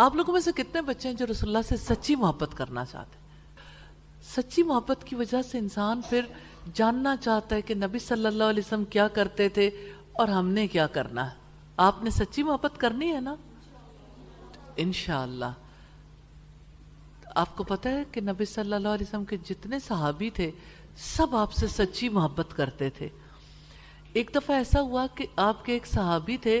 आप लोगों में से कितने बच्चे हैं जो रसुल्ला से सच्ची मोहब्बत करना चाहते हैं सच्ची मोहब्बत की वजह से इंसान फिर जानना चाहता है कि नबी सल्लल्लाहु अलैहि वसल्लम क्या करते थे और हमने क्या करना है आपने सच्ची मोहब्बत करनी है ना इनशाला आपको पता है कि नबी सल्लल्लाहु अलैहि वसल्लम के जितने सहाबी थे सब आपसे सच्ची मोहब्बत करते थे एक दफ़ा ऐसा हुआ कि आपके एक सहाबी थे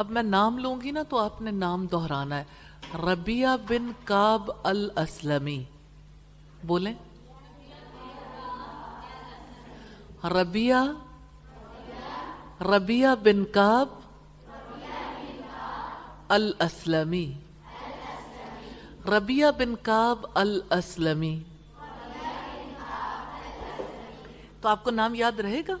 अब मैं नाम लूंगी ना तो आपने नाम दोहराना है रबिया बिन काब अल असलमी बोले रबिया रबिया बिन काब अल असलमी रबिया बिन काब अल असलमी तो आपको नाम याद रहेगा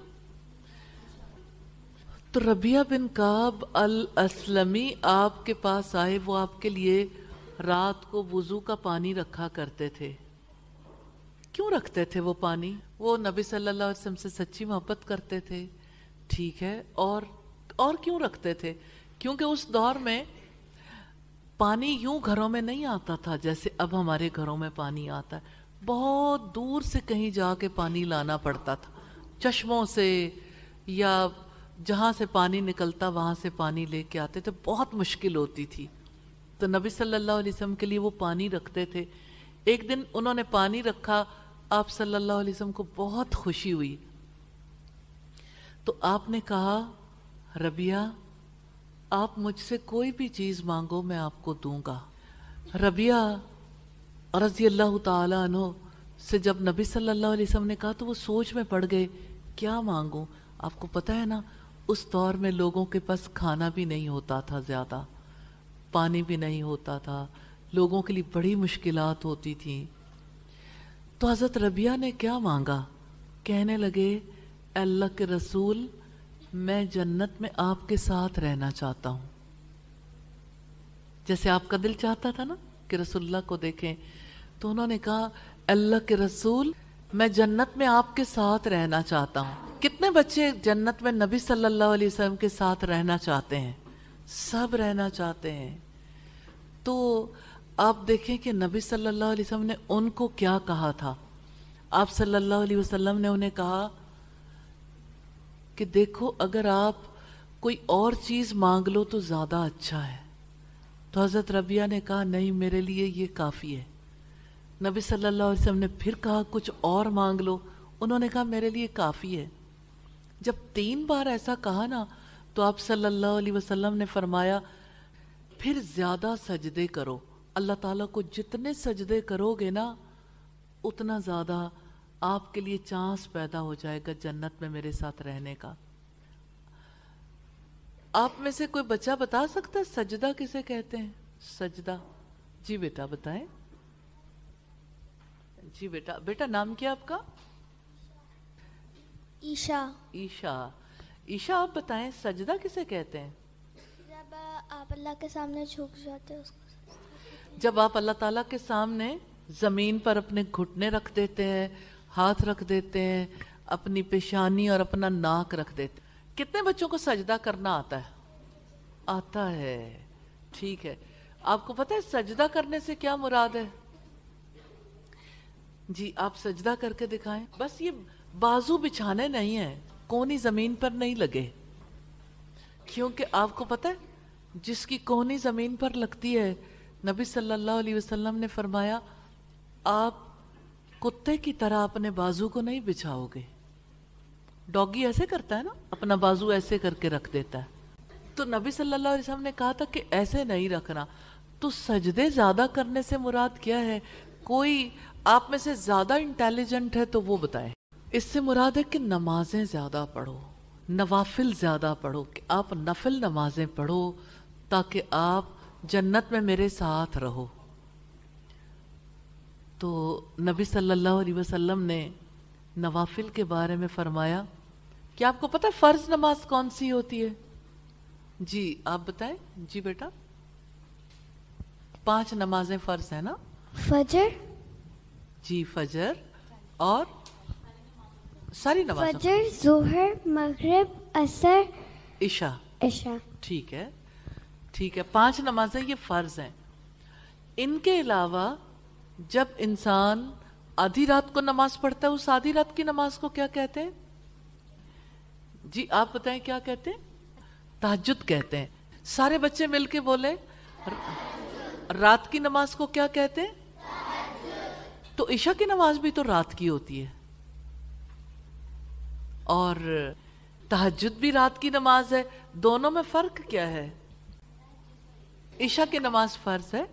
तो रबिया बिन काब अल असलमी आपके पास आए वो आपके लिए रात को वज़ू का पानी रखा करते थे क्यों रखते थे वो पानी वो नबी सल्लल्लाहु अलैहि वसल्लम से सच्ची मोहब्बत करते थे ठीक है और और क्यों रखते थे क्योंकि उस दौर में पानी यूं घरों में नहीं आता था जैसे अब हमारे घरों में पानी आता है बहुत दूर से कहीं जाके पानी लाना पड़ता था चश्मों से या जहाँ से पानी निकलता वहाँ से पानी लेके आते थे बहुत मुश्किल होती थी तो नबी सल्लल्लाहु अलैहि वसल्लम के लिए वो पानी रखते थे एक दिन उन्होंने पानी रखा आप सल्लल्लाहु अलैहि वसल्लम को बहुत खुशी हुई तो आपने कहा रबिया आप मुझसे कोई भी चीज़ मांगो मैं आपको दूंगा रबिया रजी अल्लाह तनो से जब नबी सल्लल्लाहु अलैहि वसल्लम ने कहा तो वो सोच में पड़ गए क्या मांगो आपको पता है ना उस दौर में लोगों के पास खाना भी नहीं होता था ज़्यादा पानी भी नहीं होता था लोगों के लिए बड़ी मुश्किल होती थी तो हज़रत रबिया ने क्या मांगा कहने लगे अल्लाह के रसूल मैं जन्नत में आपके साथ रहना चाहता हूँ जैसे आपका दिल चाहता था ना कि रसुल्ला को देखें तो उन्होंने कहा अल्लाह के रसूल मैं जन्नत में आपके साथ रहना चाहता हूँ कितने बच्चे जन्नत में नबी सल्लल्लाहु अलैहि वसल्लम के साथ रहना चाहते हैं सब रहना चाहते हैं तो आप देखें कि नबी सल्लल्लाहु अलैहि वसल्लम ने उनको क्या कहा था आप सल्लल्लाहु अलैहि वसल्लम ने उन्हें कहा कि देखो अगर आप कोई और चीज़ मांग लो तो ज़्यादा अच्छा है तो हज़रत रबिया ने कहा नहीं मेरे लिए ये काफ़ी है नबी सल्लल्लाहु अलैहि वसल्लम ने फिर कहा कुछ और मांग लो उन्होंने कहा मेरे लिए काफ़ी है जब तीन बार ऐसा कहा ना तो आप सल्लल्लाहु अलैहि वसल्लम ने फरमाया फिर ज़्यादा सजदे करो अल्लाह ताला को जितने सजदे करोगे ना उतना ज़्यादा आपके लिए चांस पैदा हो जाएगा जन्नत में मेरे साथ रहने का आप में से कोई बच्चा बता सकता है सजदा किसे कहते हैं सजदा जी बेटा बताएं जी बेटा बेटा नाम क्या आपका ईशा ईशा ईशा आप बताएं सजदा किसे कहते हैं जब आप अल्लाह के सामने झुक जाते हो उसको जब आप अल्लाह ताला के सामने ज़मीन पर अपने घुटने रख देते हैं हाथ रख देते हैं अपनी पेशानी और अपना नाक रख देते हैं कितने बच्चों को सजदा करना आता है आता है ठीक है आपको पता है सजदा करने से क्या मुराद है जी आप सजदा करके दिखाएं बस ये बाजू बिछाने नहीं है कोहनी जमीन पर नहीं लगे क्योंकि आपको पता है जिसकी कोहनी जमीन पर लगती है नबी सल्लल्लाहु अलैहि वसल्लम ने फरमाया आप कुत्ते की तरह अपने बाजू को नहीं बिछाओगे डॉगी ऐसे करता है ना अपना बाजू ऐसे करके रख देता है तो नबी सल्लल्लाहु अलैहि वसल्लम ने कहा था कि ऐसे नहीं रखना तो सजदे ज़्यादा करने से मुराद क्या है कोई आप में से ज़्यादा इंटेलिजेंट है तो वो बताए इससे मुराद है कि नमाजें ज़्यादा पढ़ो नवाफिल ज़्यादा पढ़ो कि आप नफिल नमाजें पढ़ो ताकि आप जन्नत में मेरे साथ रहो तो नबी सल्लल्लाहु अलैहि वसल्लम ने नवाफिल के बारे में फरमाया कि आपको पता है फ़र्ज़ नमाज कौन सी होती है जी आप बताएं जी बेटा पांच नमाजें फ़र्ज है ना फजर जी फजर और सारी नमाज फजर जोहर मगरब असर ईशा ईशा ठीक है ठीक है पांच नमाजें ये फर्ज हैं इनके अलावा जब इंसान आधी रात को नमाज पढ़ता है उस आधी रात की नमाज को क्या कहते हैं जी आप बताएं क्या कहते हैं ताजुद कहते हैं सारे बच्चे मिलके बोले रात की नमाज को क्या कहते हैं तो ईशा की नमाज भी तो रात की होती है और तहजद भी रात की नमाज है दोनों में फ़र्क क्या है ईशा की नमाज फ़र्ज है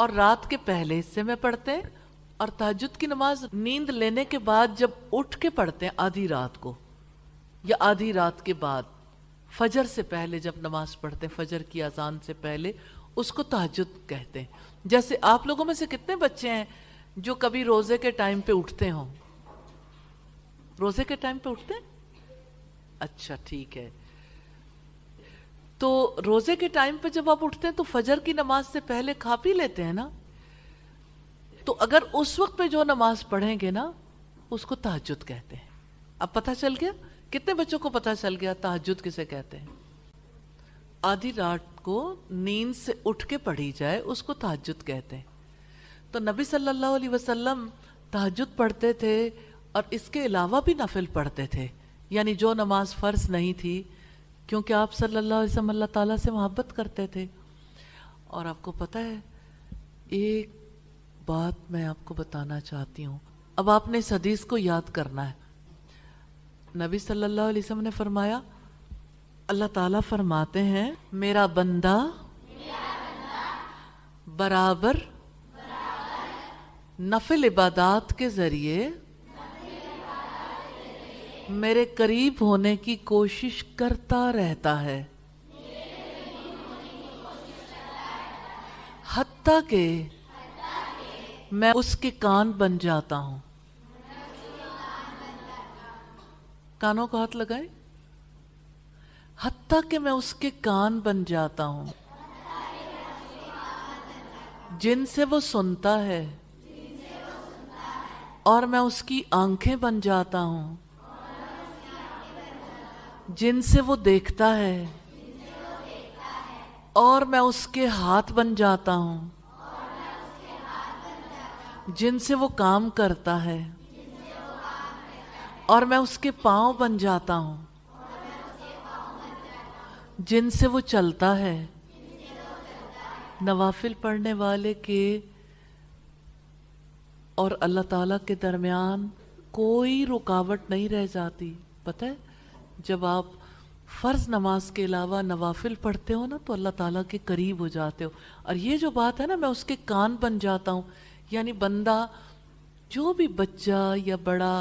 और रात के पहले हिस्से में पढ़ते हैं और तहजद की नमाज नींद लेने के बाद जब उठ के पढ़ते हैं आधी रात को या आधी रात के बाद फजर से पहले जब नमाज पढ़ते हैं फजर की अजान से पहले उसको तहजद कहते हैं जैसे आप लोगों में से कितने बच्चे हैं जो कभी रोज़े के टाइम पे उठते हों रोजे के टाइम पे उठते हैं अच्छा ठीक है तो रोजे के टाइम पे जब आप उठते हैं तो फजर की नमाज से पहले खा पी लेते हैं ना तो अगर उस वक्त पे जो नमाज पढ़ेंगे ना उसको तहजद कहते हैं अब पता चल गया कितने बच्चों को पता चल गया तहजुद किसे कहते हैं आधी रात को नींद से उठ के पढ़ी जाए उसको तहजुद कहते हैं तो नबी सल्लल्लाहु अलैहि वसल्लम तहजुद पढ़ते थे और इसके अलावा भी नफिल पढ़ते थे यानी जो नमाज फ़र्ज नहीं थी क्योंकि आप सल्लल्लाहु अलैहि वसल्लम अल्लाह ताला से मोहब्बत करते थे और आपको पता है एक बात मैं आपको बताना चाहती हूँ अब आपने इस हदीस को याद करना है नबी सल्लल्लाहु अलैहि वसल्लम ने फरमाया अल्लाह ताला फरमाते हैं मेरा बंदा, मेरा बंदा बराबर, बराबर नफिल इबादात के ज़रिए मेरे करीब होने की कोशिश करता रहता है हत्ता के मैं उसके कान बन जाता हूं कानों को हाथ लगाए हत्ता के मैं उसके कान बन जाता हूं जिनसे वो सुनता है और मैं उसकी आंखें बन जाता हूं जिनसे वो देखता है और मैं उसके हाथ बन जाता हूँ जिनसे वो काम करता है और मैं उसके पाँव बन जाता हूँ जिनसे वो चलता है नवाफिल पढ़ने वाले के और अल्लाह ताला के दरमियान कोई रुकावट नहीं रह जाती पता है जब आप फ़र्ज़ नमाज के अलावा नवाफिल पढ़ते हो ना तो अल्लाह ताला के करीब हो जाते हो और ये जो बात है ना मैं उसके कान बन जाता हूँ यानी बंदा जो भी बच्चा या बड़ा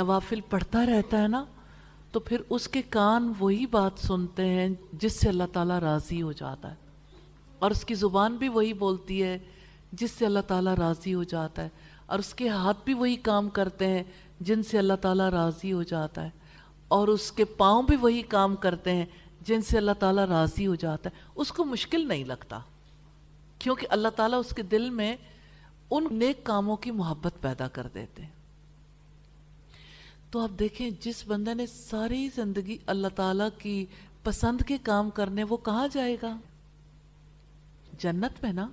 नवाफिल पढ़ता रहता है ना तो फिर उसके कान वही बात सुनते हैं जिससे अल्लाह ताला राज़ी हो जाता है और उसकी ज़ुबान भी वही बोलती है जिससे अल्लाह ताला राज़ी हो जाता है और उसके हाथ भी वही काम करते हैं जिनसे अल्लाह ताला राज़ी हो जाता है और उसके पांव भी वही काम करते हैं जिनसे अल्लाह ताला राज़ी हो जाता है उसको मुश्किल नहीं लगता क्योंकि अल्लाह ताला उसके दिल में उन नेक कामों की मोहब्बत पैदा कर देते हैं तो आप देखें जिस बंदा ने सारी ज़िंदगी अल्लाह ताला की पसंद के काम करने वो कहाँ जाएगा जन्नत में ना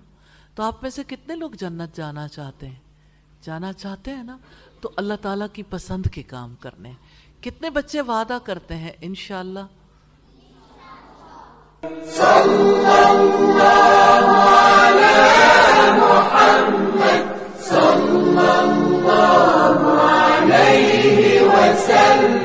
तो आप में से कितने लोग जन्नत जाना चाहते हैं जाना चाहते हैं ना तो अल्लाह ताला की पसंद के काम करने हैं कितने बच्चे वादा करते हैं इन सल्लल्लाहु